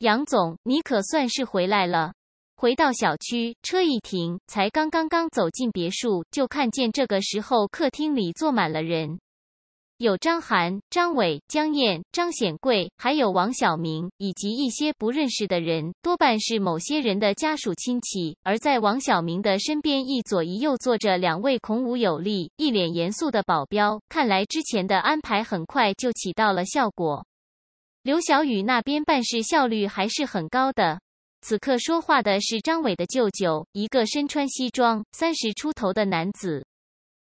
杨总，你可算是回来了。回到小区，车一停，才刚刚刚走进别墅，就看见这个时候客厅里坐满了人，有张涵、张伟、江燕、张显贵，还有王晓明，以及一些不认识的人，多半是某些人的家属亲戚。而在王晓明的身边，一左一右坐着两位孔武有力、一脸严肃的保镖，看来之前的安排很快就起到了效果。刘小雨那边办事效率还是很高的。此刻说话的是张伟的舅舅，一个身穿西装、三十出头的男子。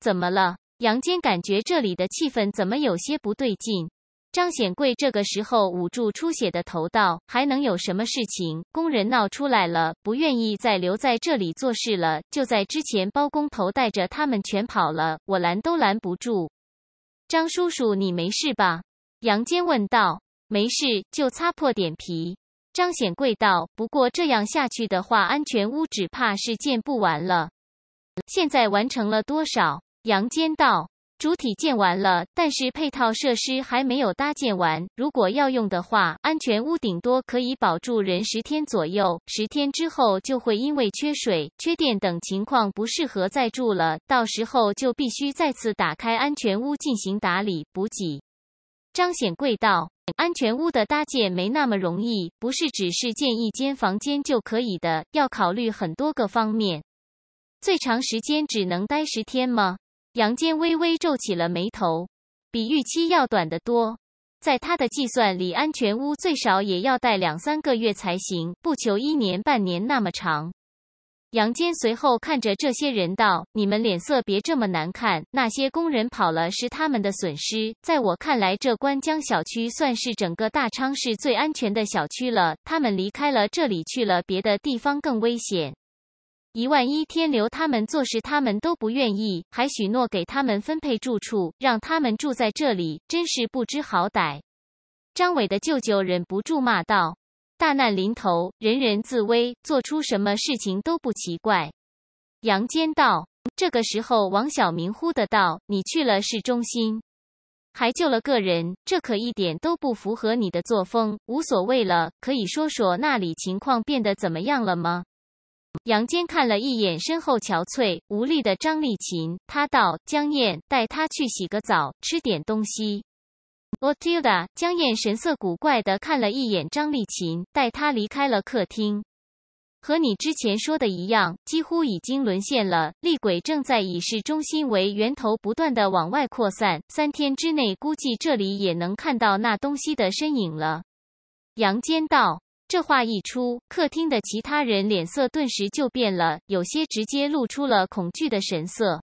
怎么了？杨坚感觉这里的气氛怎么有些不对劲。张显贵这个时候捂住出血的头道：“还能有什么事情？工人闹出来了，不愿意再留在这里做事了。就在之前，包工头带着他们全跑了，我拦都拦不住。”张叔叔，你没事吧？杨坚问道。没事，就擦破点皮。张显贵道：“不过这样下去的话，安全屋只怕是建不完了。现在完成了多少？”杨坚道：“主体建完了，但是配套设施还没有搭建完。如果要用的话，安全屋顶多可以保住人十天左右。十天之后就会因为缺水、缺电等情况，不适合再住了。到时候就必须再次打开安全屋进行打理补给。”张显贵道。安全屋的搭建没那么容易，不是只是建一间房间就可以的，要考虑很多个方面。最长时间只能待十天吗？杨坚微微皱起了眉头，比预期要短得多。在他的计算里，安全屋最少也要待两三个月才行，不求一年半年那么长。杨坚随后看着这些人道：“你们脸色别这么难看，那些工人跑了是他们的损失。在我看来，这关江小区算是整个大昌市最安全的小区了。他们离开了这里，去了别的地方更危险。一万一天留他们做事，他们都不愿意，还许诺给他们分配住处，让他们住在这里，真是不知好歹。”张伟的舅舅忍不住骂道。大难临头，人人自危，做出什么事情都不奇怪。杨坚道：“这个时候，王小明忽的道：‘你去了市中心，还救了个人，这可一点都不符合你的作风。’无所谓了，可以说说那里情况变得怎么样了吗？”杨坚看了一眼身后憔悴无力的张丽琴，他道：“江燕，带她去洗个澡，吃点东西。”奥蒂达，江燕神色古怪的看了一眼张丽琴，带她离开了客厅。和你之前说的一样，几乎已经沦陷了。厉鬼正在以市中心为源头，不断的往外扩散。三天之内，估计这里也能看到那东西的身影了。杨坚道。这话一出，客厅的其他人脸色顿时就变了，有些直接露出了恐惧的神色。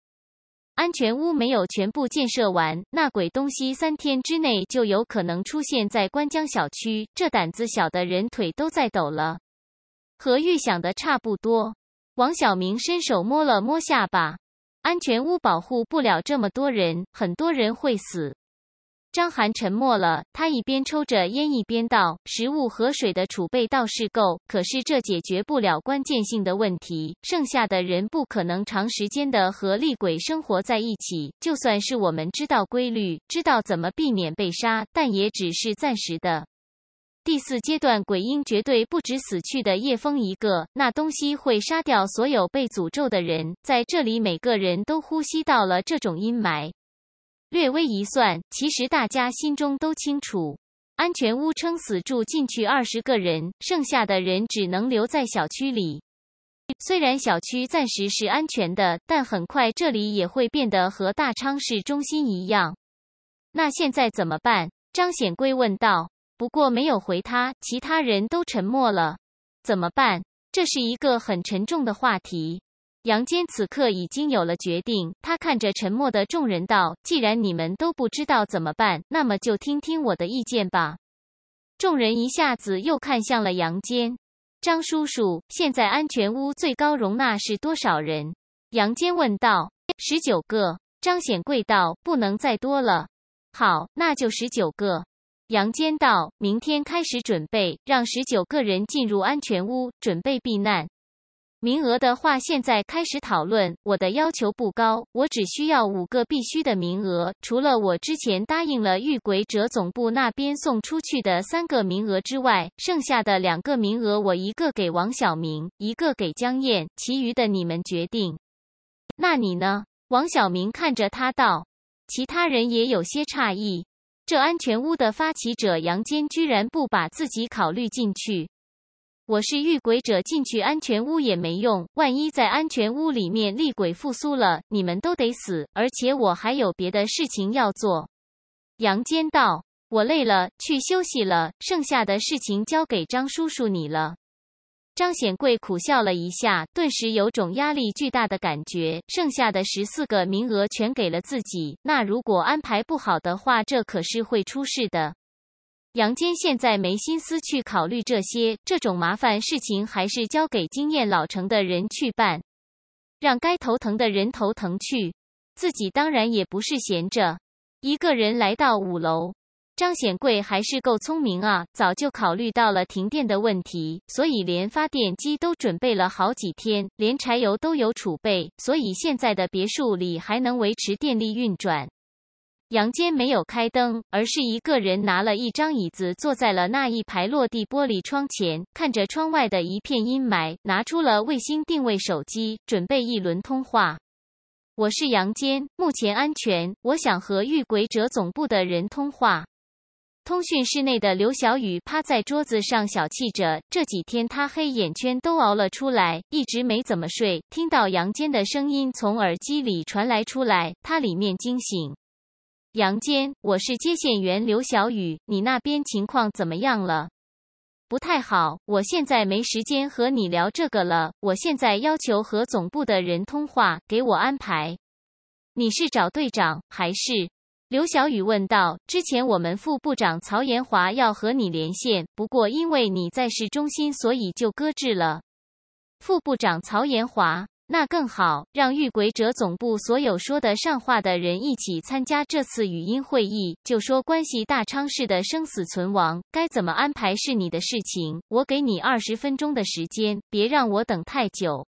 安全屋没有全部建设完，那鬼东西三天之内就有可能出现在关江小区。这胆子小的人腿都在抖了。和预想的差不多，王小明伸手摸了摸下巴。安全屋保护不了这么多人，很多人会死。张寒沉默了，他一边抽着烟，一边道：“食物和水的储备倒是够，可是这解决不了关键性的问题。剩下的人不可能长时间的和厉鬼生活在一起。就算是我们知道规律，知道怎么避免被杀，但也只是暂时的。第四阶段，鬼婴绝对不止死去的叶枫一个，那东西会杀掉所有被诅咒的人。在这里，每个人都呼吸到了这种阴霾。”略微一算，其实大家心中都清楚，安全屋撑死住进去二十个人，剩下的人只能留在小区里。虽然小区暂时是安全的，但很快这里也会变得和大昌市中心一样。那现在怎么办？张显贵问道。不过没有回他，其他人都沉默了。怎么办？这是一个很沉重的话题。杨坚此刻已经有了决定，他看着沉默的众人道：“既然你们都不知道怎么办，那么就听听我的意见吧。”众人一下子又看向了杨坚。张叔叔，现在安全屋最高容纳是多少人？杨坚问道。十九个。张显贵道：“不能再多了。”好，那就十九个。杨坚道：“明天开始准备，让十九个人进入安全屋，准备避难。”名额的话，现在开始讨论。我的要求不高，我只需要五个必须的名额。除了我之前答应了遇鬼者总部那边送出去的三个名额之外，剩下的两个名额，我一个给王小明，一个给江燕，其余的你们决定。那你呢？王小明看着他道。其他人也有些诧异，这安全屋的发起者杨坚居然不把自己考虑进去。我是遇鬼者，进去安全屋也没用。万一在安全屋里面厉鬼复苏了，你们都得死。而且我还有别的事情要做。杨坚道：“我累了，去休息了。剩下的事情交给张叔叔你了。”张显贵苦笑了一下，顿时有种压力巨大的感觉。剩下的十四个名额全给了自己。那如果安排不好的话，这可是会出事的。杨坚现在没心思去考虑这些，这种麻烦事情还是交给经验老成的人去办，让该头疼的人头疼去。自己当然也不是闲着，一个人来到五楼。张显贵还是够聪明啊，早就考虑到了停电的问题，所以连发电机都准备了好几天，连柴油都有储备，所以现在的别墅里还能维持电力运转。杨坚没有开灯，而是一个人拿了一张椅子，坐在了那一排落地玻璃窗前，看着窗外的一片阴霾，拿出了卫星定位手机，准备一轮通话。我是杨坚，目前安全，我想和遇鬼者总部的人通话。通讯室内的刘小雨趴在桌子上小憩着，这几天他黑眼圈都熬了出来，一直没怎么睡。听到杨坚的声音从耳机里传来出来，他里面惊醒。杨坚，我是接线员刘小雨，你那边情况怎么样了？不太好，我现在没时间和你聊这个了，我现在要求和总部的人通话，给我安排。你是找队长还是？刘小雨问道。之前我们副部长曹延华要和你连线，不过因为你在市中心，所以就搁置了。副部长曹延华。那更好，让遇鬼者总部所有说得上话的人一起参加这次语音会议，就说关系大昌市的生死存亡，该怎么安排是你的事情。我给你二十分钟的时间，别让我等太久。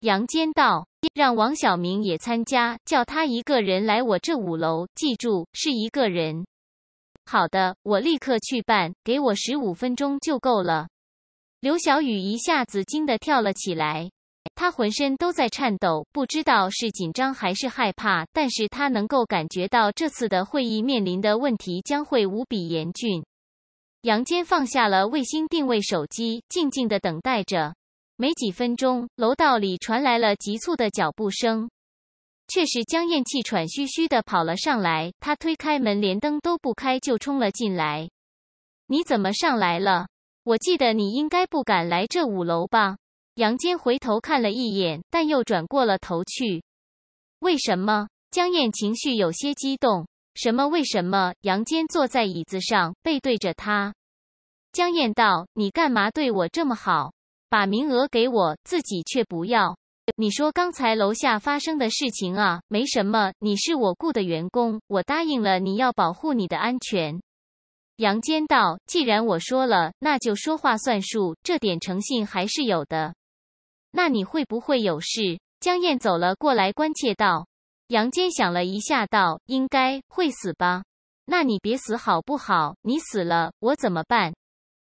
杨坚道：“让王小明也参加，叫他一个人来我这五楼，记住是一个人。”好的，我立刻去办，给我十五分钟就够了。刘小雨一下子惊得跳了起来。他浑身都在颤抖，不知道是紧张还是害怕，但是他能够感觉到这次的会议面临的问题将会无比严峻。杨坚放下了卫星定位手机，静静的等待着。没几分钟，楼道里传来了急促的脚步声，却是江燕气喘吁吁的跑了上来。他推开门，连灯都不开就冲了进来。“你怎么上来了？我记得你应该不敢来这五楼吧？”杨坚回头看了一眼，但又转过了头去。为什么？江燕情绪有些激动。什么？为什么？杨坚坐在椅子上，背对着他。江燕道：“你干嘛对我这么好？把名额给我，自己却不要？你说刚才楼下发生的事情啊，没什么。你是我雇的员工，我答应了你要保护你的安全。”杨坚道：“既然我说了，那就说话算数。这点诚信还是有的。”那你会不会有事？江燕走了过来，关切道：“杨坚想了一下，道：‘应该会死吧？那你别死好不好？你死了我怎么办？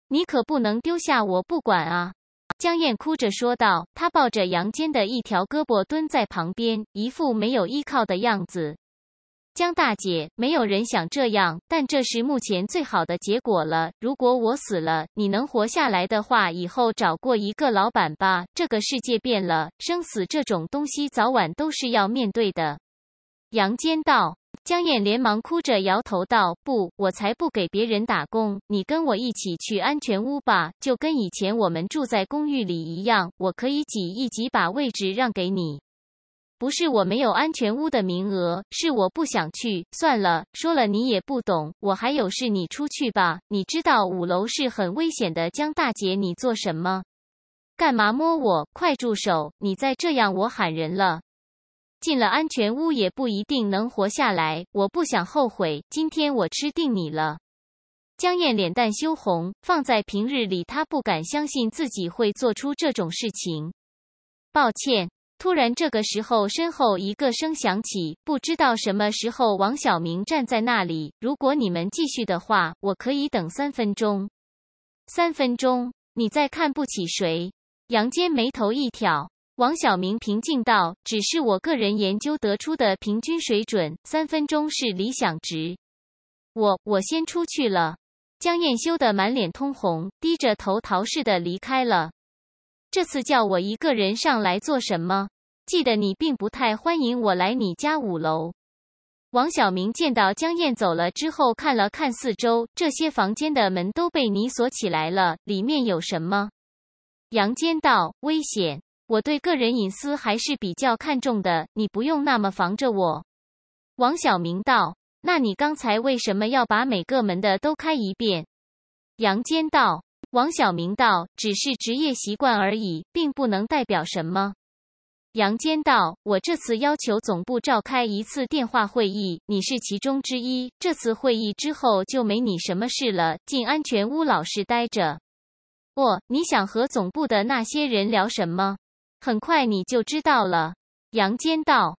你可不能丢下我不管啊！’”江燕哭着说道，她抱着杨坚的一条胳膊，蹲在旁边，一副没有依靠的样子。江大姐，没有人想这样，但这是目前最好的结果了。如果我死了，你能活下来的话，以后找过一个老板吧。这个世界变了，生死这种东西早晚都是要面对的。杨坚道。江燕连忙哭着摇头道：“不，我才不给别人打工！你跟我一起去安全屋吧，就跟以前我们住在公寓里一样，我可以挤一挤，把位置让给你。”不是我没有安全屋的名额，是我不想去。算了，说了你也不懂，我还有事，你出去吧。你知道五楼是很危险的，江大姐，你做什么？干嘛摸我？快住手！你再这样，我喊人了。进了安全屋也不一定能活下来，我不想后悔。今天我吃定你了。江燕脸蛋羞红，放在平日里，她不敢相信自己会做出这种事情。抱歉。突然，这个时候，身后一个声响起。不知道什么时候，王小明站在那里。如果你们继续的话，我可以等三分钟。三分钟？你在看不起谁？杨坚眉头一挑。王小明平静道：“只是我个人研究得出的平均水准，三分钟是理想值。”我我先出去了。江燕羞得满脸通红，低着头逃似的离开了。这次叫我一个人上来做什么？记得你并不太欢迎我来你家五楼。王小明见到江燕走了之后，看了看四周，这些房间的门都被你锁起来了，里面有什么？杨坚道：“危险，我对个人隐私还是比较看重的，你不用那么防着我。”王小明道：“那你刚才为什么要把每个门的都开一遍？”杨坚道。王小明道：“只是职业习惯而已，并不能代表什么。”杨坚道：“我这次要求总部召开一次电话会议，你是其中之一。这次会议之后就没你什么事了，进安全屋老实待着。哦，你想和总部的那些人聊什么？很快你就知道了。”杨坚道。